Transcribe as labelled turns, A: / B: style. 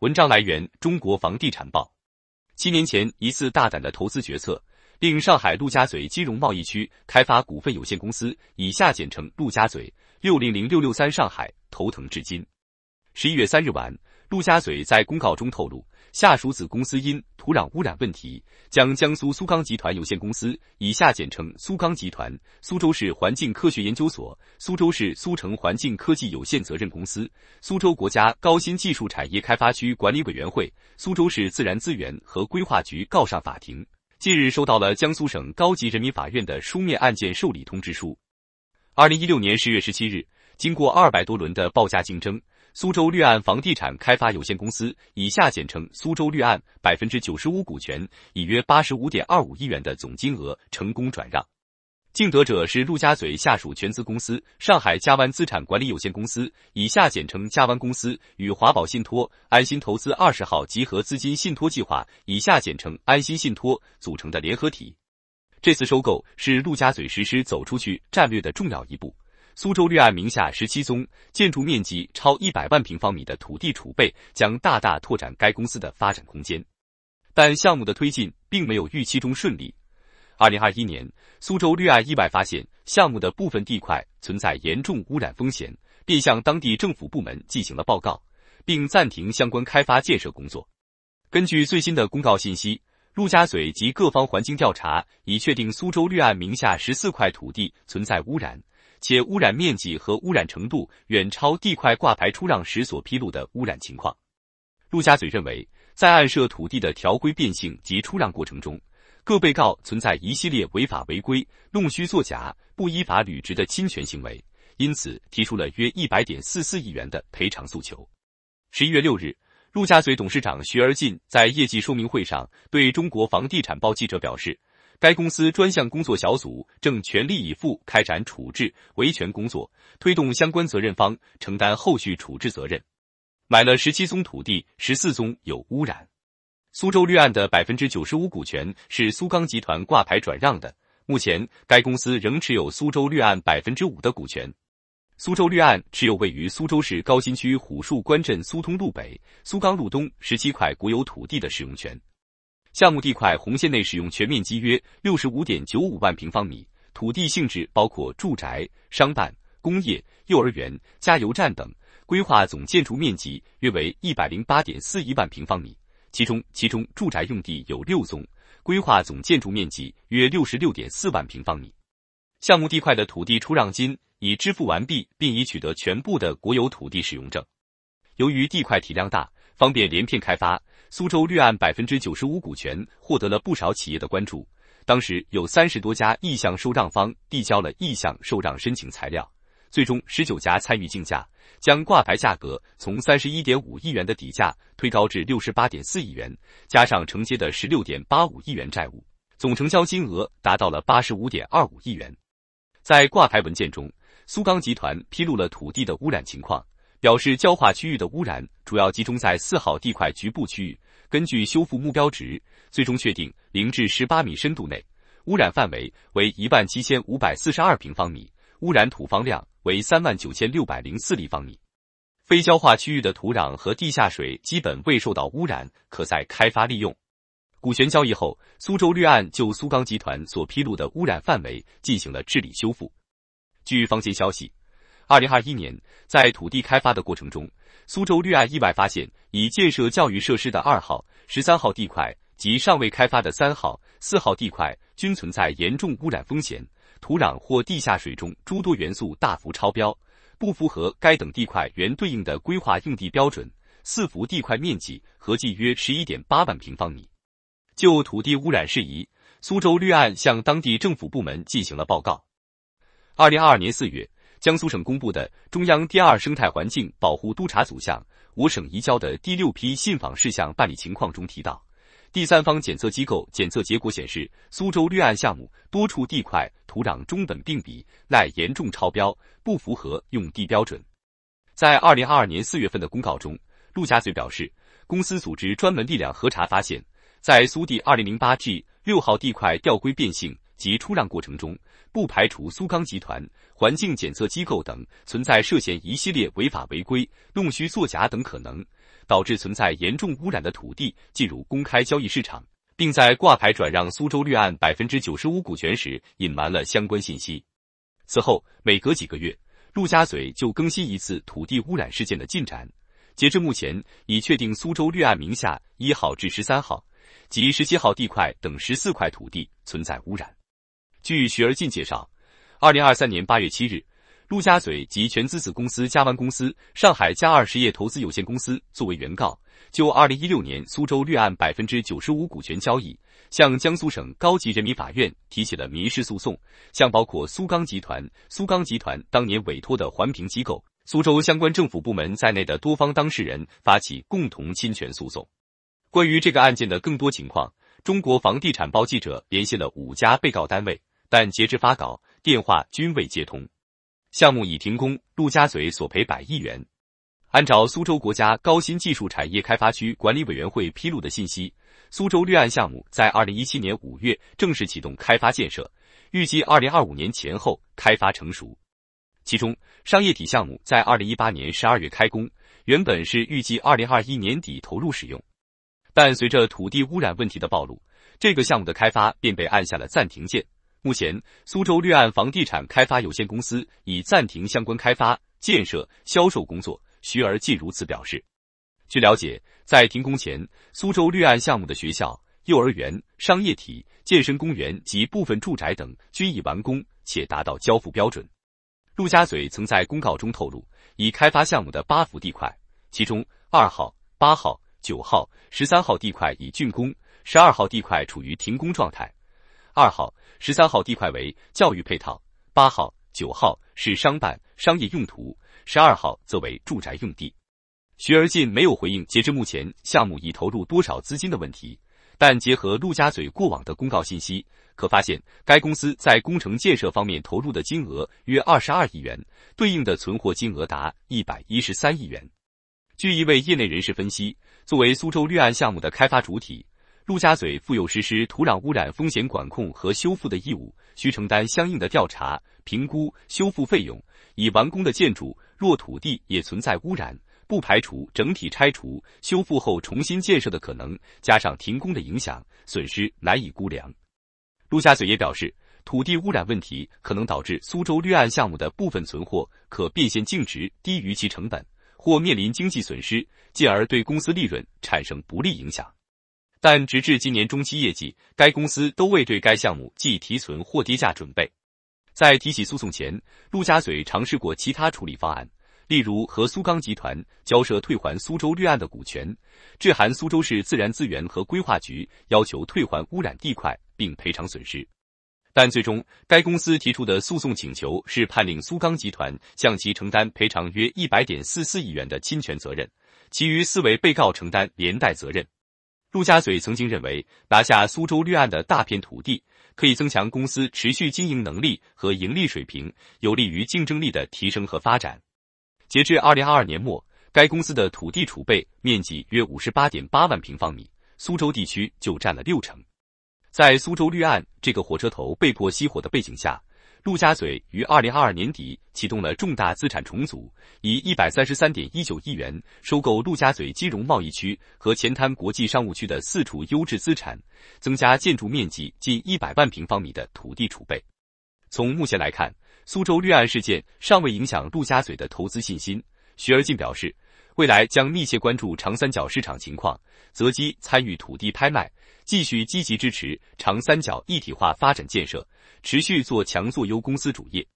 A: 文章来源：中国房地产报。七年前一次大胆的投资决策，令上海陆家嘴金融贸易区开发股份有限公司（以下简称陆家嘴六零零六六三上海）头疼至今。十一月三日晚。陆家嘴在公告中透露，下属子公司因土壤污染问题，将江苏苏钢集团有限公司（以下简称苏钢集团）、苏州市环境科学研究所、苏州市苏城环境科技有限责任公司、苏州国家高新技术产业开发区管理委员会、苏州市自然资源和规划局告上法庭。近日，收到了江苏省高级人民法院的书面案件受理通知书。二零一六年十月十七日，经过二百多轮的报价竞争。苏州绿岸房地产开发有限公司（以下简称“苏州绿岸”）百分之九十五股权，以约八十五点二五亿元的总金额成功转让。竞得者是陆家嘴下属全资公司上海嘉湾资产管理有限公司（以下简称“嘉湾公司”）与华宝信托安心投资二十号集合资金信托计划（以下简称“安心信托”）组成的联合体。这次收购是陆家嘴实施走出去战略的重要一步。苏州绿岸名下十七宗建筑面积超一百万平方米的土地储备，将大大拓展该公司的发展空间。但项目的推进并没有预期中顺利。二零二一年，苏州绿岸意外发现项目的部分地块存在严重污染风险，便向当地政府部门进行了报告，并暂停相关开发建设工作。根据最新的公告信息，陆家嘴及各方环境调查已确定苏州绿岸名下十四块土地存在污染。且污染面积和污染程度远超地块挂牌出让时所披露的污染情况。陆家嘴认为，在案涉土地的条规变性及出让过程中，各被告存在一系列违法违规、弄虚作假、不依法履职的侵权行为，因此提出了约一百点四四亿元的赔偿诉求。十一月六日，陆家嘴董事长徐而进在业绩说明会上对中国房地产报记者表示。该公司专项工作小组正全力以赴开展处置维权工作，推动相关责任方承担后续处置责任。买了十七宗土地，十四宗有污染。苏州绿岸的百分之九十五股权是苏钢集团挂牌转让的，目前该公司仍持有苏州绿岸百分之五的股权。苏州绿岸持有位于苏州市高新区虎树关镇苏通路北、苏钢路东十七块国有土地的使用权。项目地块红线内使用全面积约六十五点九五万平方米，土地性质包括住宅、商办、工业、幼儿园、加油站等，规划总建筑面积约为一百零八点四一万平方米，其中其中住宅用地有六宗，规划总建筑面积约六十六点四万平方米。项目地块的土地出让金已支付完毕，并已取得全部的国有土地使用证。由于地块体量大，方便连片开发。苏州绿岸百分之九十五股权获得了不少企业的关注，当时有三十多家意向受让方递交了意向受让申请材料，最终十九家参与竞价，将挂牌价格从三十一点五亿元的底价推高至六十八点四亿元，加上承接的十六点八五亿元债务，总成交金额达到了八十五点二五亿元。在挂牌文件中，苏钢集团披露了土地的污染情况，表示焦化区域的污染主要集中在四号地块局部区域。根据修复目标值，最终确定零至十八米深度内污染范围为一万七千五百四十二平方米，污染土方量为三万九千六百零四立方米。非焦化区域的土壤和地下水基本未受到污染，可在开发利用。股权交易后，苏州绿岸就苏钢集团所披露的污染范围进行了治理修复。据坊间消息，二零二一年在土地开发的过程中。苏州绿岸意外发现，已建设教育设施的二号、十三号地块及尚未开发的三号、四号地块均存在严重污染风险，土壤或地下水中诸多元素大幅超标，不符合该等地块原对应的规划用地标准。四幅地块面积合计约十一点八万平方米。就土地污染事宜，苏州绿岸向当地政府部门进行了报告。二零二二年四月。江苏省公布的中央第二生态环境保护督察组向我省移交的第六批信访事项办理情况中提到，第三方检测机构检测结果显示，苏州绿岸项目多处地块土壤中苯并芘、耐严重超标，不符合用地标准。在二零二二年四月份的公告中，陆家嘴表示，公司组织专门力量核查发现，在苏地二零零八 G 六号地块吊规变性。及出让过程中，不排除苏钢集团、环境检测机构等存在涉嫌一系列违法违规、弄虚作假等可能，导致存在严重污染的土地进入公开交易市场，并在挂牌转让苏州绿岸百分之九十五股权时隐瞒了相关信息。此后，每隔几个月，陆家嘴就更新一次土地污染事件的进展。截至目前，已确定苏州绿岸名下一号至十三号及十七号地块等十四块土地存在污染。据徐而进介绍，二零二三年八月七日，陆家嘴及全资子公司嘉湾公司、上海嘉二实业投资有限公司作为原告，就二零一六年苏州绿岸百分之九十五股权交易，向江苏省高级人民法院提起了民事诉讼，向包括苏钢集团、苏钢集团当年委托的环评机构、苏州相关政府部门在内的多方当事人发起共同侵权诉讼。关于这个案件的更多情况，中国房地产报记者联系了五家被告单位。但截至发稿，电话均未接通，项目已停工。陆家嘴索赔百亿元。按照苏州国家高新技术产业开发区管理委员会披露的信息，苏州绿岸项目在二零一七年五月正式启动开发建设，预计二零二五年前后开发成熟。其中，商业体项目在二零一八年十二月开工，原本是预计二零二一年底投入使用，但随着土地污染问题的暴露，这个项目的开发便被按下了暂停键。目前，苏州绿岸房地产开发有限公司已暂停相关开发建设、销售工作。徐而进如此表示。据了解，在停工前，苏州绿岸项目的学校、幼儿园、商业体、健身公园及部分住宅等均已完工且达到交付标准。陆家嘴曾在公告中透露，已开发项目的八幅地块，其中二号、八号、九号、十三号地块已竣工，十二号地块处于停工状态。二号、十三号地块为教育配套，八号、九号是商办商业用途，十二号则为住宅用地。徐而进没有回应截至目前项目已投入多少资金的问题，但结合陆家嘴过往的公告信息，可发现该公司在工程建设方面投入的金额约二十二亿元，对应的存货金额达一百一十三亿元。据一位业内人士分析，作为苏州绿岸项目的开发主体。陆家嘴负有实施土壤污染风险管控和修复的义务，需承担相应的调查、评估、修复费用。已完工的建筑若土地也存在污染，不排除整体拆除、修复后重新建设的可能。加上停工的影响，损失难以估量。陆家嘴也表示，土地污染问题可能导致苏州绿岸项目的部分存货可变现净值低于其成本，或面临经济损失，进而对公司利润产生不利影响。但直至今年中期业绩，该公司都未对该项目计提存或跌价准备。在提起诉讼前，陆家嘴尝试过其他处理方案，例如和苏钢集团交涉退还苏州绿岸的股权，致函苏州市自然资源和规划局要求退还污染地块并赔偿损失。但最终，该公司提出的诉讼请求是判令苏钢集团向其承担赔偿约一百点四四亿元的侵权责任，其余四位被告承担连带责任。陆家嘴曾经认为，拿下苏州绿岸的大片土地，可以增强公司持续经营能力和盈利水平，有利于竞争力的提升和发展。截至二零二二年末，该公司的土地储备面积约五十八点八万平方米，苏州地区就占了六成。在苏州绿岸这个火车头被迫熄火的背景下。陆家嘴于二零二二年底启动了重大资产重组，以一百三十三点一九亿元收购陆家嘴金融贸易区和前滩国际商务区的四处优质资产，增加建筑面积近一百万平方米的土地储备。从目前来看，苏州绿岸事件尚未影响陆家嘴的投资信心。徐而进表示。未来将密切关注长三角市场情况，择机参与土地拍卖，继续积极支持长三角一体化发展建设，持续做强做优公司主业。